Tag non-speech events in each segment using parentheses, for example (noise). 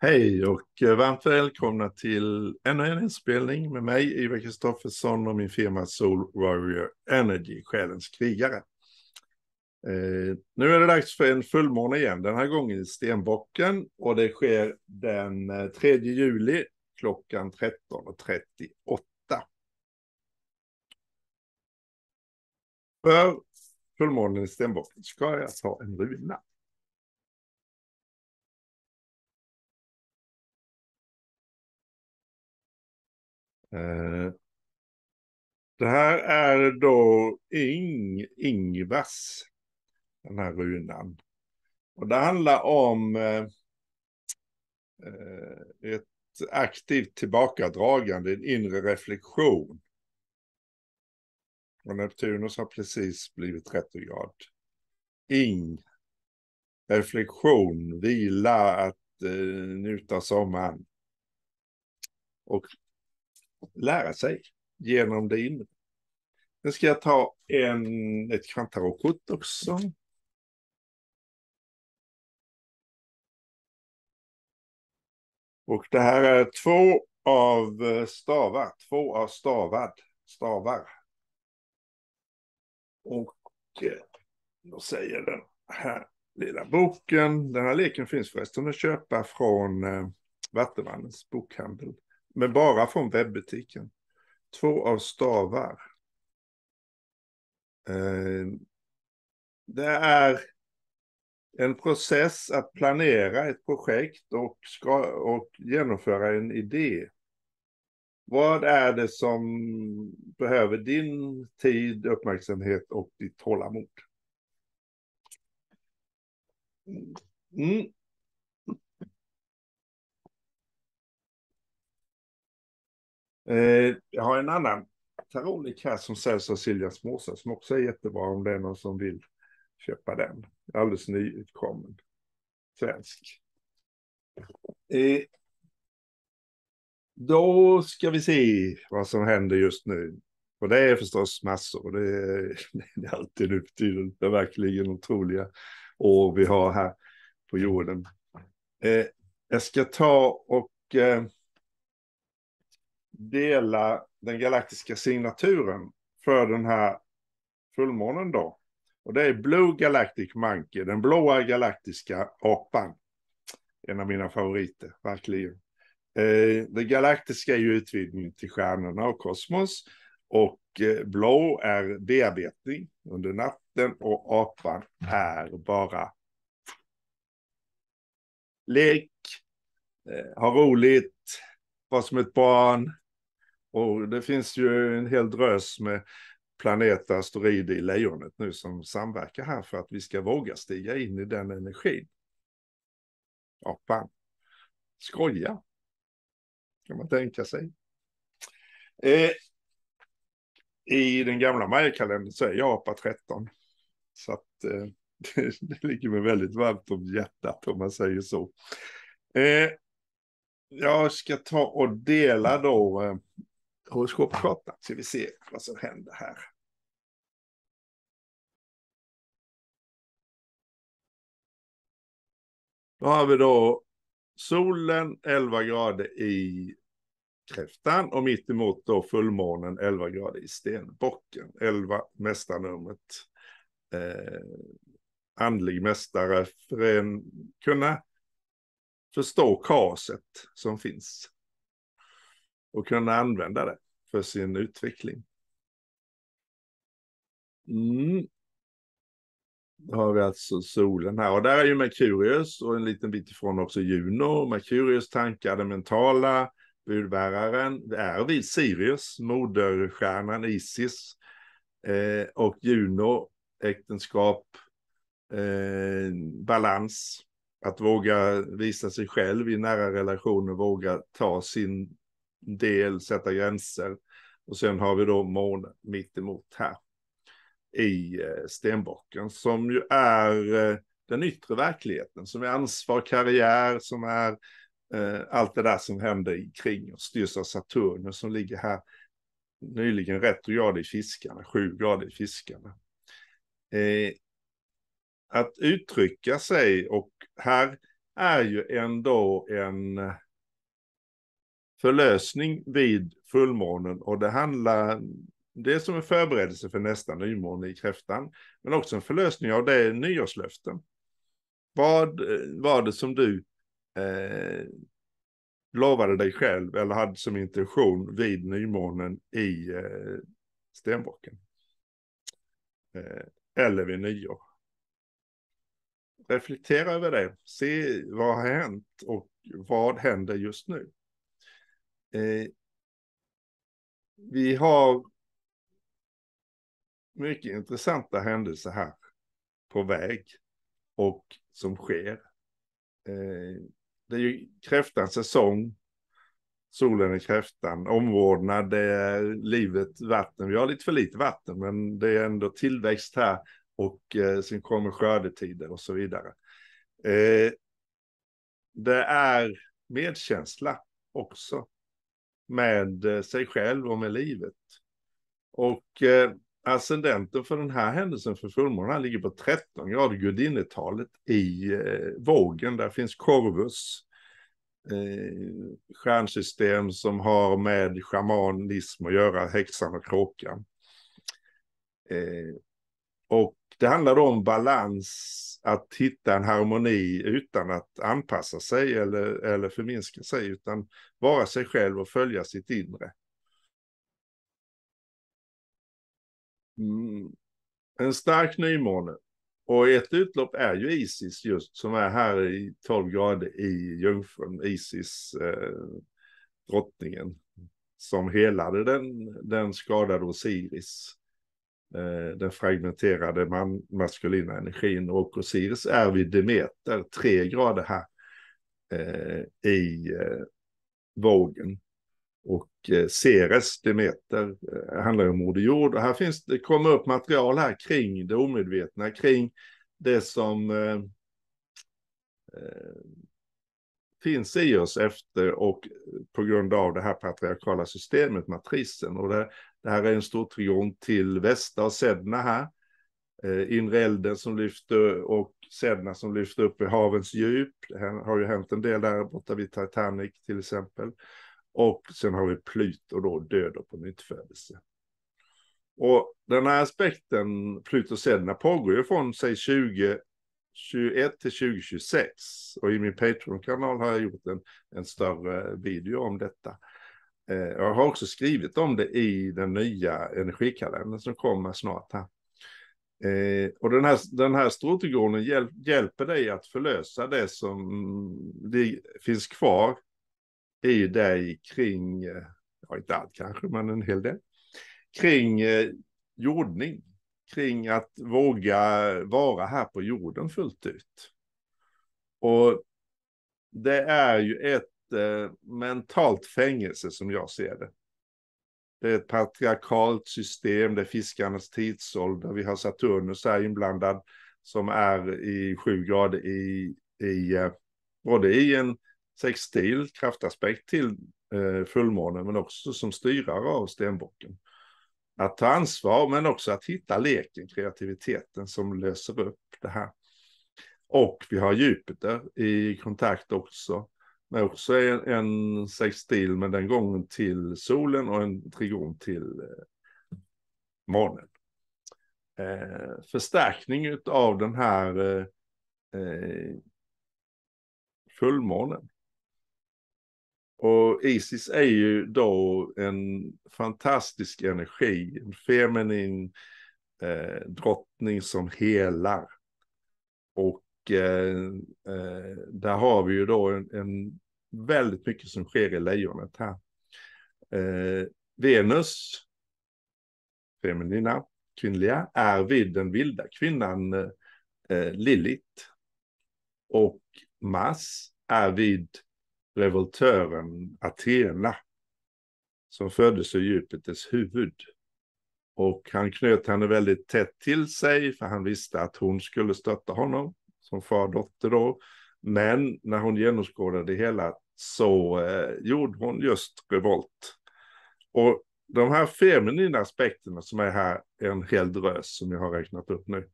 Hej och eh, varmt välkomna till ännu en inspelning med mig, Ivar Kristoffersson och min firma Soul Warrior Energy, själens krigare. Eh, nu är det dags för en fullmåne igen, den här gången i Stenbocken och det sker den 3 eh, juli klockan 13.38. För fullmånen i Stenbocken ska jag ta en runa. Eh, det här är då Ing, Ingvars, den här runan. Och det handlar om eh, eh, ett aktivt tillbakadragande, en inre reflektion. Och Neptunus har precis blivit 30 grad. Ing, reflektion, vila, att eh, njuta sommaren. Och lära sig genom det inre. Nu ska jag ta en, ett kvantarokort också. Och det här är två av eh, stavar, två av stavad, stavar. Och eh, då säger den här lilla boken, den här leken finns förresten att köpa från eh, Vattenmannens bokhandel men bara från webbutiken. Två av stavar. Eh, det är en process att planera ett projekt och, ska, och genomföra en idé. Vad är det som behöver din tid, uppmärksamhet och ditt tålamod? Mm. Eh, jag har en annan tarotlek här som säljs av Siljas morsa som också är jättebra om det är någon som vill köpa den. Alldeles nyutkommen. Svensk. Eh, då ska vi se vad som händer just nu. Och det är förstås massor. Det är, (laughs) det är alltid nu Det är verkligen otroliga år vi har här på jorden. Eh, jag ska ta och eh, dela den galaktiska signaturen för den här fullmånen då. Och det är Blue Galactic Monkey, den blåa galaktiska apan. En av mina favoriter, verkligen. Eh, galaktiska är ju utvidgning till stjärnorna och kosmos. Och eh, blå är bearbetning under natten och apan är bara lek, eh, ha roligt, vara som ett barn, och det finns ju en hel drös med planeter, asteroider i lejonet nu som samverkar här för att vi ska våga stiga in i den energin. Ja, fan. Skoja, kan man tänka sig. Eh, I den gamla mayakalendern så är jag apa 13. Så att eh, det, (laughs) det ligger mig väldigt varmt om hjärtat om man säger så. Eh, jag ska ta och dela då eh, horoskopkartan så vi ser vad som händer här. Då har vi då solen 11 grader i kräftan och mitt emot då fullmånen 11 grader i stenbocken. 11 mästarnumret. Eh, andlig mästare för att kunna förstå kaoset som finns och kunna använda det för sin utveckling. Mm. Då har vi alltså solen här och där är ju Merkurius och en liten bit ifrån också Juno. Merkurius tankar, den mentala budbäraren, Det är vid Sirius, moderstjärnan Isis. Eh, och Juno, äktenskap, eh, balans, att våga visa sig själv i nära relationer, våga ta sin del, sätta gränser. Och sen har vi då månen mitt emot här i eh, stenbocken som ju är eh, den yttre verkligheten som är ansvar, karriär, som är eh, allt det där som händer kring och styrs av Saturnus som ligger här nyligen retrograd i fiskarna, sju grader i fiskarna. Eh, att uttrycka sig och här är ju ändå en förlösning vid fullmånen och det handlar det är som en förberedelse för nästa nymåne i kräftan, men också en förlösning av det nyårslöften. Vad var det som du eh, lovade dig själv eller hade som intention vid nymånen i eh, stenbocken? Eh, eller vid nyår? Reflektera över det, se vad har hänt och vad händer just nu? Eh, vi har mycket intressanta händelser här på väg och som sker. Eh, det är ju kräftans säsong. Solen är kräftan, omvårdnad, det är livet, vatten. Vi har lite för lite vatten, men det är ändå tillväxt här och eh, sen kommer skördetider och så vidare. Eh, det är medkänsla också med eh, sig själv och med livet. Och eh, ascendenten för den här händelsen för fullmånen ligger på 13 grader gudinnetalet i eh, vågen. Där finns Corvus, eh, stjärnsystem som har med shamanism att göra, häxan och kråkan. Eh, och det handlar om balans, att hitta en harmoni utan att anpassa sig eller, eller förminska sig, utan vara sig själv och följa sitt inre. Mm. En stark nymåne. Och ett utlopp är ju Isis just, som är här i 12 grader i Jungfrun, Isis, eh, drottningen, som helade den, den skadade Osiris Eh, den fragmenterade man, maskulina energin. Och Osiris är vid Demeter, tre grader här eh, i eh, vågen. Och eh, Ceres, Demeter, eh, handlar om Moder Jord. Och här finns, det kommer upp material här kring det omedvetna, kring det som eh, eh, finns i oss efter och på grund av det här patriarkala systemet, matrisen. Och det, det här är en stor trion till Västa Sedna här. Eh, inre elden som lyfter och Sedna som lyfter upp i havens djup. Det har ju hänt en del där borta vid Titanic till exempel. Och sen har vi Pluto då, död och på nyttfödelse. Och den här aspekten, Pluto Sedna, pågår ju från säg 20 till 2026. Och i min Patreon-kanal har jag gjort en, en större video om detta. Eh, jag har också skrivit om det i den nya energikalendern som kommer snart här. Eh, och den här, den här stråtillgången hjäl hjälper dig att förlösa det som det finns kvar i dig kring, eh, ja inte allt kanske, men en hel del, kring eh, jordning, kring att våga vara här på jorden fullt ut. Och det är ju ett eh, mentalt fängelse som jag ser det. Det är ett patriarkalt system, det är fiskarnas tidsålder, vi har Saturnus här inblandad som är i sju grader i, i eh, både i en sextil kraftaspekt till eh, fullmånen men också som styrare av stenbocken. Att ta ansvar men också att hitta leken, kreativiteten som löser upp det här. Och vi har Jupiter i kontakt också men också en, en sextil, men den gången till solen och en trigon till eh, månen. Eh, förstärkning av den här eh, eh, fullmånen. Och Isis är ju då en fantastisk energi, en feminin eh, drottning som helar. Och Eh, eh, där har vi ju då en, en, väldigt mycket som sker i lejonet här. Eh, Venus, feminina, kvinnliga, är vid den vilda kvinnan eh, Lilith. Och Mars är vid revoltören Athena. Som föddes ur Jupiters huvud. Och han knöt henne väldigt tätt till sig för han visste att hon skulle stötta honom som fardotter då. Men när hon genomskådade det hela så eh, gjorde hon just revolt. Och de här feminina aspekterna som är här en hel drös som jag har räknat upp nu.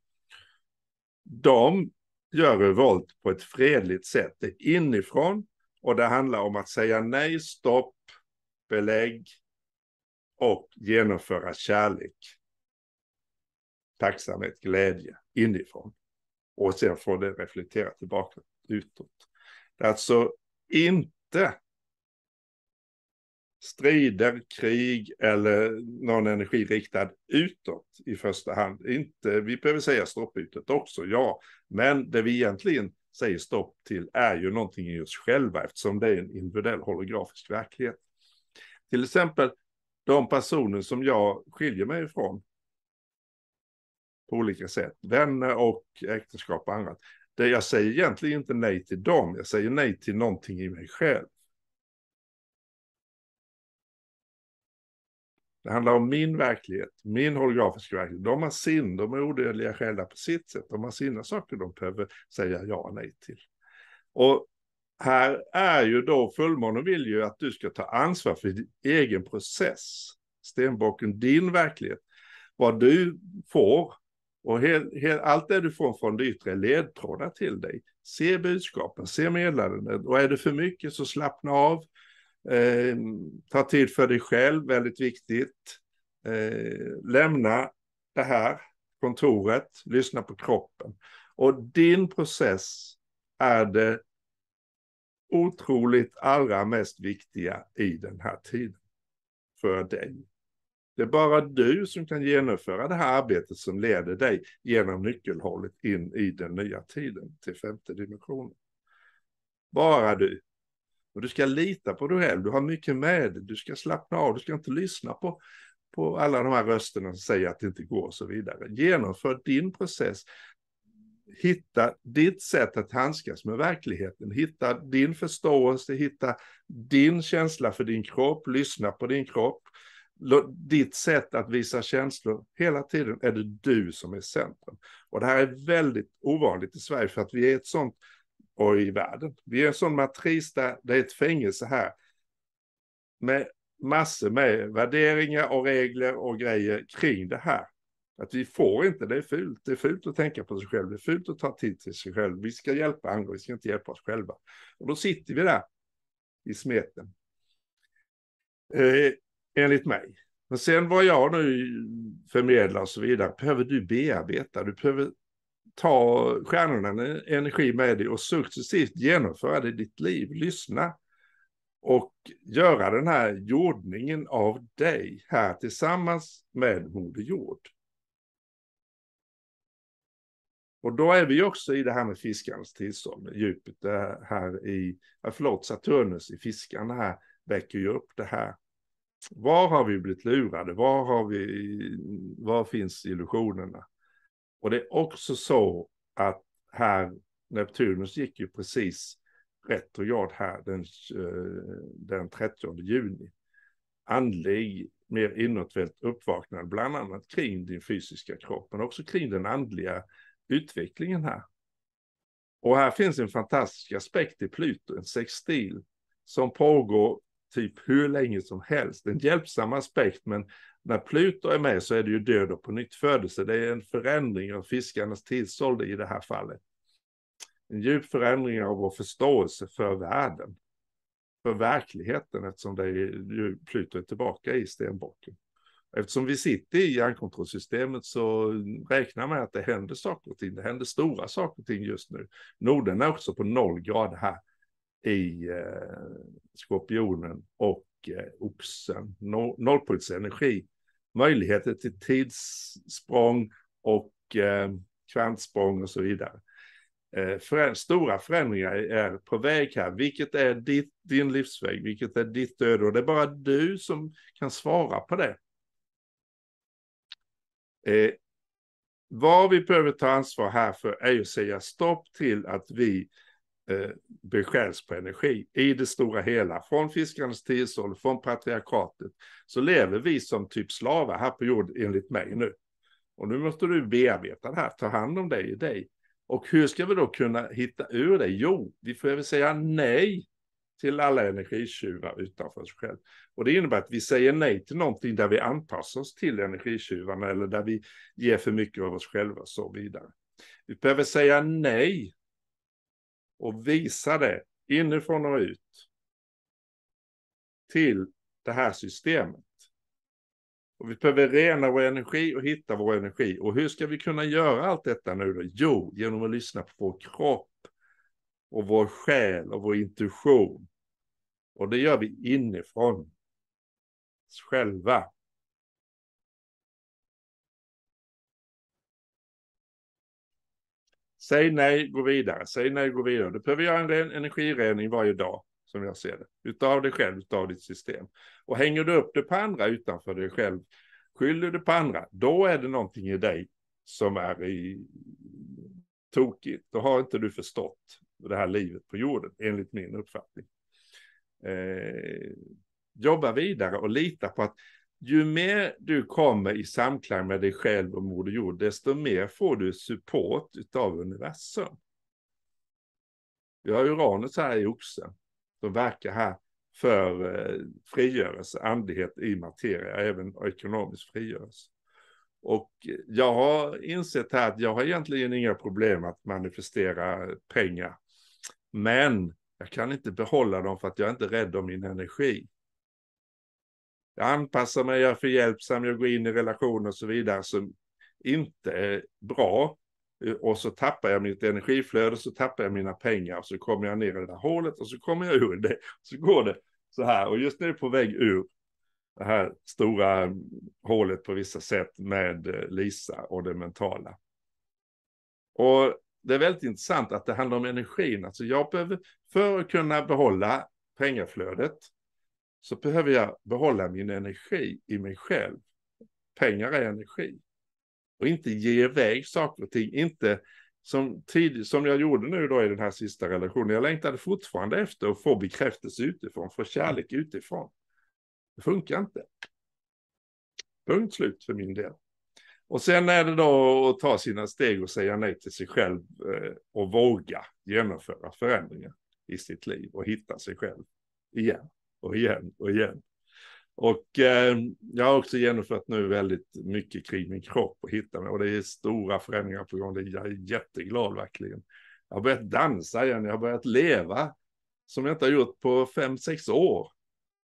De gör revolt på ett fredligt sätt. Det är inifrån och det handlar om att säga nej, stopp, belägg och genomföra kärlek. Tacksamhet, glädje inifrån och sen får det reflektera tillbaka utåt. Det är alltså inte strider, krig eller någon energi riktad utåt i första hand. Inte, vi behöver säga stopp utåt också, ja. Men det vi egentligen säger stopp till är ju någonting i oss själva eftersom det är en individuell holografisk verklighet. Till exempel de personer som jag skiljer mig ifrån på olika sätt. Vänner och äktenskap och annat. Det jag säger egentligen inte nej till dem, jag säger nej till någonting i mig själv. Det handlar om min verklighet, min holografiska verklighet. De har sin, de är odödliga själva på sitt sätt. De har sina saker de behöver säga ja och nej till. Och här är ju då fullmånen vill ju att du ska ta ansvar för din egen process. Stenbocken, din verklighet. Vad du får och hel, hel, allt det du får från det yttre är ledtrådar till dig. Se budskapen, se meddelandet. Och är det för mycket så slappna av. Eh, ta tid för dig själv, väldigt viktigt. Eh, lämna det här kontoret, lyssna på kroppen. Och din process är det otroligt allra mest viktiga i den här tiden för dig. Det är bara du som kan genomföra det här arbetet som leder dig genom nyckelhålet in i den nya tiden till femte dimensionen. Bara du. Och du ska lita på dig själv, du har mycket med dig, du ska slappna av, du ska inte lyssna på, på alla de här rösterna som säger att det inte går och så vidare. Genomför din process, hitta ditt sätt att handskas med verkligheten, hitta din förståelse, hitta din känsla för din kropp, lyssna på din kropp, ditt sätt att visa känslor, hela tiden är det du som är centrum. Och det här är väldigt ovanligt i Sverige för att vi är ett sånt, och i världen, vi är en sån matris där det är ett fängelse här. Med massor med värderingar och regler och grejer kring det här. Att vi får inte, det är fult. Det är fult att tänka på sig själv, det är fult att ta tid till sig själv. Vi ska hjälpa andra, vi ska inte hjälpa oss själva. Och då sitter vi där i smeten. Eh, Enligt mig. Men sen vad jag nu förmedlar och så vidare behöver du bearbeta. Du behöver ta stjärnorna energi med dig och successivt genomföra det i ditt liv. Lyssna och göra den här jordningen av dig här tillsammans med Moder Jord. Och då är vi också i det här med fiskarnas tillstånd, djupet här i, förlåt, Saturnus i fiskarna här väcker ju upp det här. Var har vi blivit lurade? Var, har vi, var finns illusionerna? Och det är också så att här, Neptunus gick ju precis retrograd här den, eh, den 30 juni. Andlig, mer inåtvänt uppvaknad, bland annat kring din fysiska kropp, men också kring den andliga utvecklingen här. Och här finns en fantastisk aspekt i Pluto, en sextil, som pågår typ hur länge som helst. En hjälpsam aspekt, men när Pluto är med så är det ju död och på nytt födelse. Det är en förändring av fiskarnas tidsålder i det här fallet. En djup förändring av vår förståelse för världen, för verkligheten, eftersom det är, Pluto är tillbaka i stenbocken. Eftersom vi sitter i hjärnkontrollsystemet så räknar man att det händer saker och ting. Det händer stora saker och ting just nu. Norden är också på noll grader här i eh, skorpionen och eh, oxen. No energi. möjligheter till tidssprång och eh, kvantsprång och så vidare. Eh, för, stora förändringar är på väg här. Vilket är ditt, din livsväg? Vilket är ditt öde? Och det är bara du som kan svara på det. Eh, vad vi behöver ta ansvar här för är att säga stopp till att vi eh, beskärs på energi. I det stora hela, från fiskarnas tidsålder, från patriarkatet, så lever vi som typ slavar här på jord enligt mig nu. Och nu måste du bearbeta det här, ta hand om dig i dig. Och hur ska vi då kunna hitta ur det? Jo, vi får väl säga nej till alla energitjuvar utanför oss själva. Och det innebär att vi säger nej till någonting där vi anpassar oss till energitjuvarna eller där vi ger för mycket av oss själva och så vidare. Vi behöver säga nej och visa det inifrån och ut till det här systemet. Och vi behöver rena vår energi och hitta vår energi. Och hur ska vi kunna göra allt detta nu då? Jo, genom att lyssna på vår kropp och vår själ och vår intuition. Och det gör vi inifrån oss själva. Säg nej, gå vidare, säg nej, gå vidare. Du behöver göra en ren energirening varje dag, som jag ser det. Utav dig själv, utav ditt system. Och hänger du upp det på andra utanför dig själv, skyller du på andra, då är det någonting i dig som är i... tokigt. Då har inte du förstått det här livet på jorden, enligt min uppfattning. Eh, jobba vidare och lita på att ju mer du kommer i samklang med dig själv och Moder Jord, desto mer får du support av universum. Vi har Uranus här i oxen, som verkar här för eh, frigörelse, andlighet i materia, även ekonomisk frigörelse. Och jag har insett här att jag har egentligen inga problem att manifestera pengar. Men jag kan inte behålla dem för att jag är inte rädd om min energi jag anpassar mig, jag är förhjälpsam, jag går in i relationer och så vidare som inte är bra. Och så tappar jag mitt energiflöde, så tappar jag mina pengar, och så kommer jag ner i det där hålet och så kommer jag ur det. Så går det så här, och just nu är jag på väg ur det här stora hålet på vissa sätt med eh, Lisa och det mentala. Och det är väldigt intressant att det handlar om energin. Alltså jag behöver, för att kunna behålla pengaflödet, så behöver jag behålla min energi i mig själv. Pengar är energi. Och inte ge iväg saker och ting. Inte som, tid, som jag gjorde nu då i den här sista relationen. Jag längtade fortfarande efter att få bekräftelse utifrån, få kärlek utifrån. Det funkar inte. Punkt slut för min del. Och sen är det då att ta sina steg och säga nej till sig själv eh, och våga genomföra förändringar i sitt liv och hitta sig själv igen och igen och igen. Och eh, jag har också genomfört nu väldigt mycket kring min kropp och hittat mig. Och det är stora förändringar på gång. Jag är jätteglad verkligen. Jag har börjat dansa igen, jag har börjat leva som jag inte har gjort på fem sex år.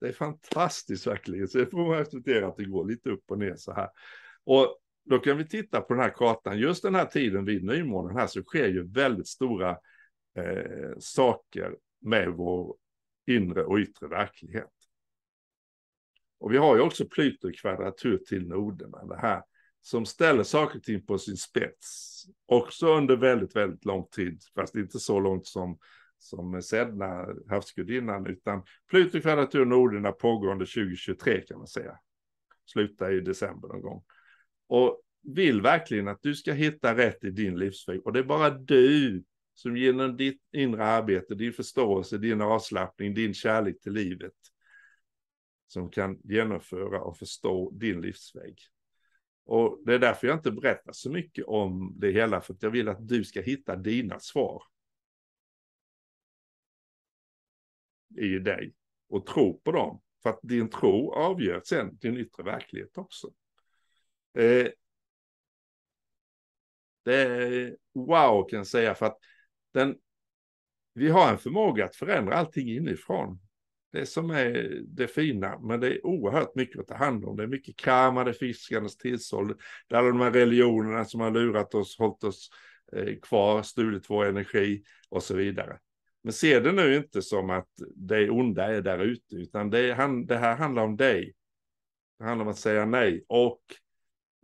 Det är fantastiskt verkligen. Så det får man acceptera att det går lite upp och ner så här. Och då kan vi titta på den här kartan. Just den här tiden vid nymånen här så sker ju väldigt stora eh, saker med vår inre och yttre verklighet. Och vi har ju också Pluto kvadratur till noderna, det här som ställer saker och ting på sin spets. Också under väldigt, väldigt lång tid, fast inte så långt som, som Sedna, havsgudinnan, utan Pluto i kvadratur noderna pågår under 2023 kan man säga. Slutar i december någon gång. Och vill verkligen att du ska hitta rätt i din livsväg. Och det är bara du som genom ditt inre arbete, din förståelse, din avslappning, din kärlek till livet, som kan genomföra och förstå din livsväg. Och det är därför jag inte berättar så mycket om det hela, för att jag vill att du ska hitta dina svar. I dig och tro på dem. För att din tro avgör sen din yttre verklighet också. Eh, det är wow kan jag säga för att den, vi har en förmåga att förändra allting inifrån. Det som är det fina, men det är oerhört mycket att ta hand om. Det är mycket karma, det är fiskarnas tidsålder, det är alla de här religionerna som har lurat oss, hållit oss eh, kvar, stulit vår energi och så vidare. Men se det nu inte som att det onda är där ute, utan det, han, det här handlar om dig. Det handlar om att säga nej. Och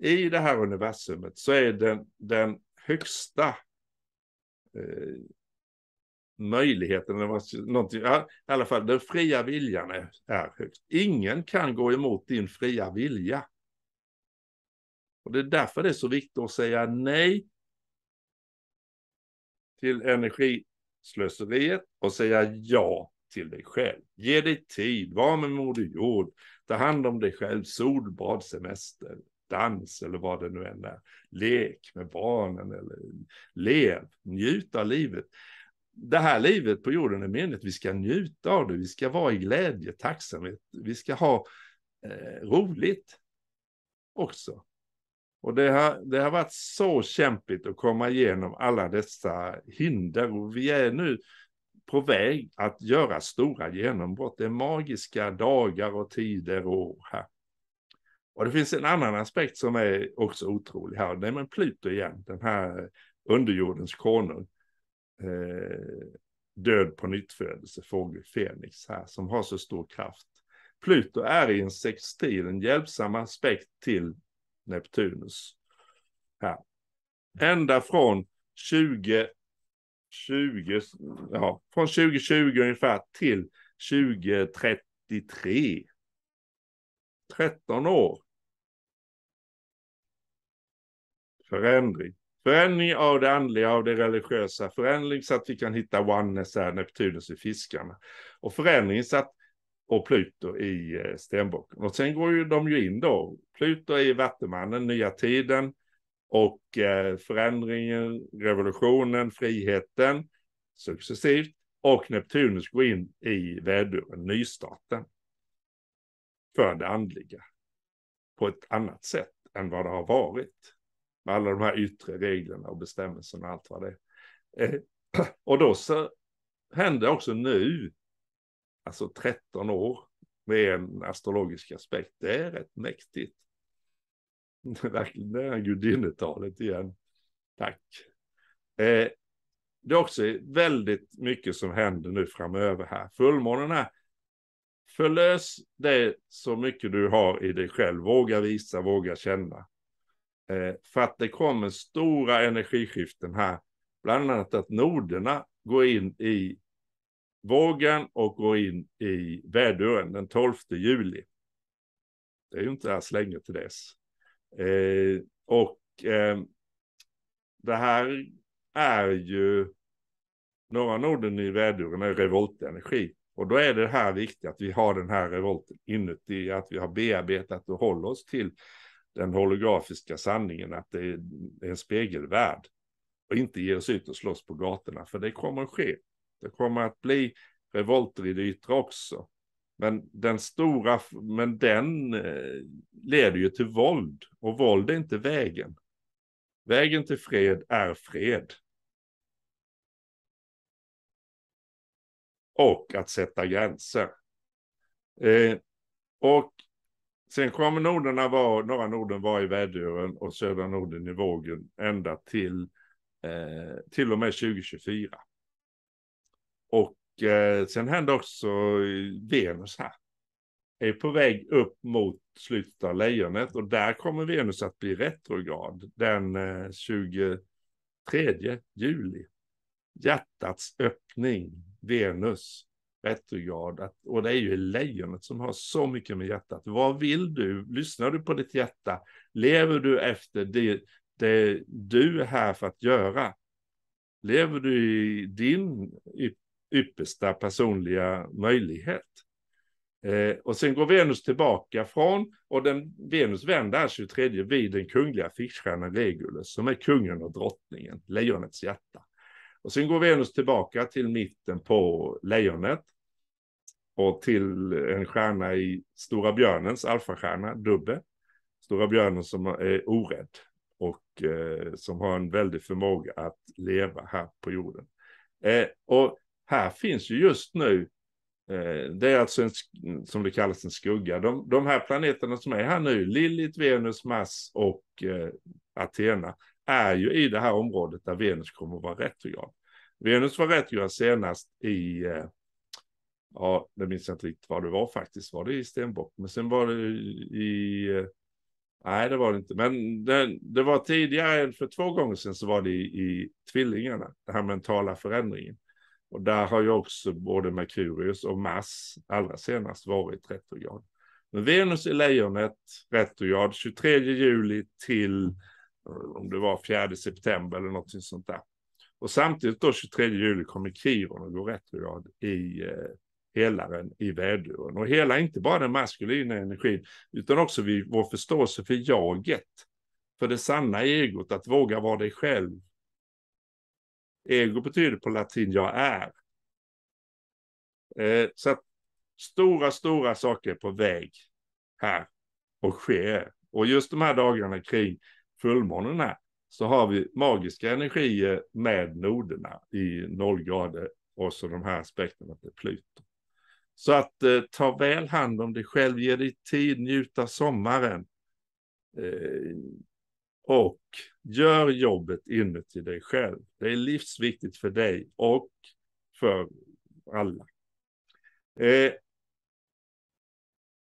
i det här universumet så är den, den högsta Eh, möjligheten, eller vad, någonting, ja, i alla fall den fria viljan är, är högst. Ingen kan gå emot din fria vilja. Och det är därför det är så viktigt att säga nej till energislöseriet och säga ja till dig själv. Ge dig tid, var med Moder Jord, ta hand om dig själv, solbad, semester dans eller vad det nu än är. Lek med barnen eller lev, njut av livet. Det här livet på jorden är meningen att vi ska njuta av det, vi ska vara i glädje, tacksamhet, vi ska ha eh, roligt också. Och det har, det har varit så kämpigt att komma igenom alla dessa hinder och vi är nu på väg att göra stora genombrott. Det är magiska dagar och tider och år här. Och det finns en annan aspekt som är också otrolig här. Det är med Pluto igen, den här eh, underjordens konung. Eh, död på nyttfödelse, fågel Fenix här, som har så stor kraft. Pluto är i en sextil, en hjälpsam aspekt till Neptunus. Här. Ända från 20, 20, ja, från 2020 ungefär till 2033. 13 år förändring. Förändring av det andliga, av det religiösa, förändring så att vi kan hitta oneness här, Neptunus i fiskarna. Och förändring så att, och Pluto i eh, stenbocken. Och sen går ju de ju in då, Pluto i Vattumannen, nya tiden och eh, förändringen, revolutionen, friheten successivt. Och Neptunus går in i väduren, nystarten. För det andliga. På ett annat sätt än vad det har varit. Med alla de här yttre reglerna och bestämmelserna och allt vad det är. Eh, (clears throat) och då så hände också nu, alltså 13 år, med en astrologisk aspekt. Det är rätt mäktigt. (laughs) Verkligen det här gudinnetalet igen. Tack. Eh, det är också väldigt mycket som händer nu framöver här. Fullmånen här. Förlös det så mycket du har i dig själv. Våga visa, våga känna. Eh, för att det kommer stora energiskiften här. Bland annat att noderna går in i vågen och går in i väduren den 12 juli. Det är ju inte alls länge till dess. Eh, och eh, det här är ju, norra noden i väduren är revoltenergi. Och då är det här viktigt att vi har den här revolten inuti, att vi har bearbetat och håller oss till den holografiska sanningen att det är en spegelvärld. Och inte ge oss ut och slåss på gatorna, för det kommer att ske. Det kommer att bli revolter i det yttre också. Men den stora, men den eh, leder ju till våld och våld är inte vägen. Vägen till fred är fred. Och att sätta gränser. Eh, och Sen kom noderna var, norra Norden var i väduren och södra Norden i vågen ända till, eh, till och med 2024. Och eh, sen hände också Venus här. Är på väg upp mot slutet av lejonet och där kommer Venus att bli retrograd den eh, 23 juli. Hjärtats öppning, Venus retrograd. Att, och det är ju lejonet som har så mycket med hjärtat. Vad vill du? Lyssnar du på ditt hjärta? Lever du efter det, det du är här för att göra? Lever du i din yppersta personliga möjlighet? Eh, och sen går Venus tillbaka från, och den, Venus vänder 23 vid den kungliga fiskstjärnan Regulus, som är kungen och drottningen, lejonets hjärta. Och sen går Venus tillbaka till mitten på lejonet. Och till en stjärna i Stora Björnens alfastjärna, Dubbe. Stora Björnen som är orädd och eh, som har en väldig förmåga att leva här på jorden. Eh, och här finns ju just nu, eh, det är alltså en, som det kallas en skugga, de, de här planeterna som är här nu, Lilith, Venus, Mars och eh, Athena, är ju i det här området där Venus kommer att vara retrograd. Venus var retrograd senast i, eh, ja, det minns jag inte riktigt vad det var faktiskt, var det i Stenbock? Men sen var det i, eh, nej det var det inte, men det, det var tidigare, för två gånger sedan så var det i, i Tvillingarna, den här mentala förändringen. Och där har ju också både Merkurius och Mars allra senast varit retrograd. Men Venus i lejonet, retrograd, 23 juli till om det var 4 september eller någonting sånt där. Och samtidigt då 23 juli kommer Kiron och går retrograd i eh, helaren i väduren. Och hela inte bara den maskulina energin utan också vid vår förståelse för jaget. För det sanna egot, att våga vara dig själv. Ego betyder på latin jag är. Eh, så att stora, stora saker är på väg här och sker. Och just de här dagarna kring fullmånen här, så har vi magiska energier med noderna i nollgrader och så de här aspekterna till Pluto. Så att eh, ta väl hand om dig själv, ge dig tid, njuta sommaren. Eh, och gör jobbet inuti dig själv. Det är livsviktigt för dig och för alla. Eh,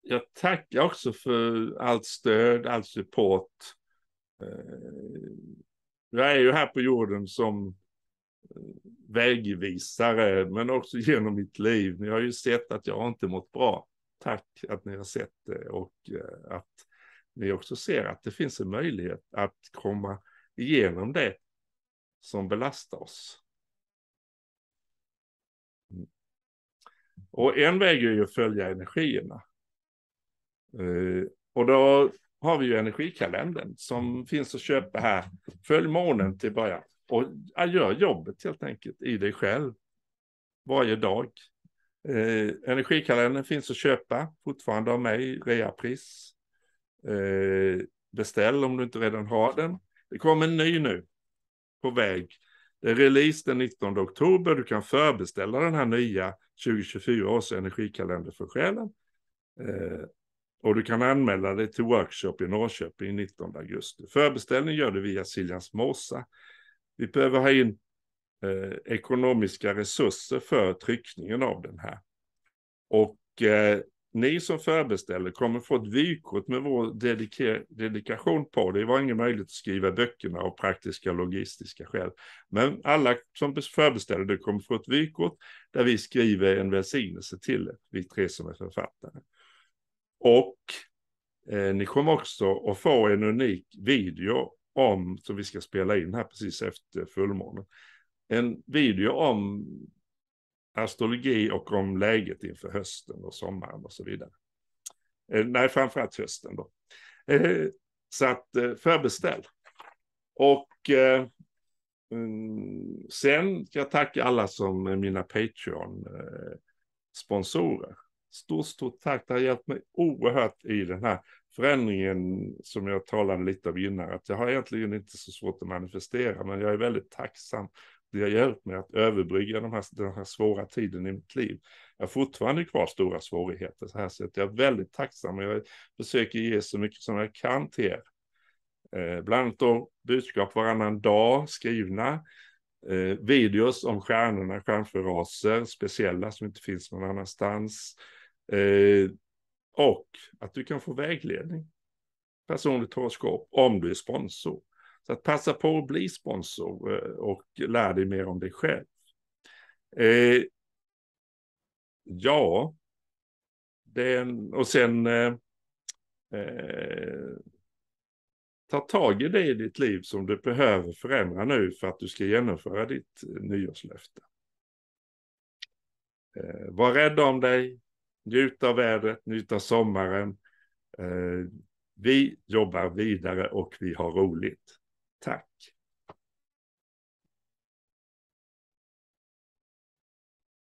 jag tackar också för allt stöd, all support jag eh, är ju här på jorden som eh, vägvisare, men också genom mitt liv. Ni har ju sett att jag inte mått bra. Tack att ni har sett det och eh, att ni också ser att det finns en möjlighet att komma igenom det som belastar oss. Mm. Och en väg är ju att följa energierna. Och då har vi ju energikalendern som finns att köpa här. Följ månen till början och gör jobbet helt enkelt i dig själv varje dag. Eh, energikalendern finns att köpa fortfarande av mig, reapris. Eh, beställ om du inte redan har den. Det kommer en ny nu på väg. Det är release den 19 oktober. Du kan förbeställa den här nya 2024 års energikalender för själen. Eh, och du kan anmäla dig till workshop i Norrköping 19 augusti. Förbeställning gör du via Siljans Måsa. Vi behöver ha in eh, ekonomiska resurser för tryckningen av den här. Och eh, ni som förbeställer kommer få ett vykort med vår dedika dedikation på. Det var ingen möjlighet att skriva böckerna av praktiska logistiska skäl. Men alla som förbeställer du kommer få ett vykort där vi skriver en välsignelse till er, vi tre som är författare. Och eh, ni kommer också att få en unik video om, som vi ska spela in här precis efter fullmånen. En video om astrologi och om läget inför hösten och sommaren och så vidare. Eh, nej, framförallt hösten då. Eh, så att eh, förbeställ. Och eh, mm, sen ska jag tacka alla som är mina Patreon-sponsorer. Eh, Stort, stort tack. Det har hjälpt mig oerhört i den här förändringen som jag talade lite om innan. Att jag har egentligen inte så svårt att manifestera, men jag är väldigt tacksam. Det har hjälpt mig att överbrygga de här, den här svåra tiden i mitt liv. Jag har fortfarande kvar stora svårigheter, så här sätt. jag är väldigt tacksam och jag försöker ge så mycket som jag kan till er. Eh, bland annat då budskap varannan dag skrivna. Eh, videos om stjärnorna, stjärnförraser, speciella som inte finns någon annanstans. Eh, och att du kan få vägledning, personligt horoskop, om du är sponsor. Så att passa på att bli sponsor eh, och lär dig mer om dig själv. Eh, ja, en, och sen eh, eh, ta tag i det i ditt liv som du behöver förändra nu för att du ska genomföra ditt eh, nyårslöfte. Var rädd om dig, njut av vädret, njut av sommaren. Eh, vi jobbar vidare och vi har roligt. Tack!